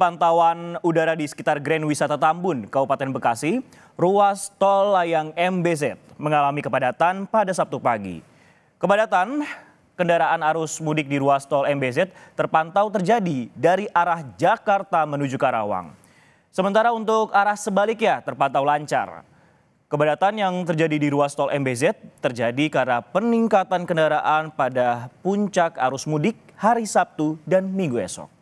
pantauan udara di sekitar Grand Wisata Tambun, Kabupaten Bekasi, ruas tol layang MBZ mengalami kepadatan pada Sabtu pagi. Kepadatan kendaraan arus mudik di ruas tol MBZ terpantau terjadi dari arah Jakarta menuju Karawang. Sementara untuk arah sebaliknya terpantau lancar. Kepadatan yang terjadi di ruas tol MBZ terjadi karena peningkatan kendaraan pada puncak arus mudik hari Sabtu dan Minggu esok.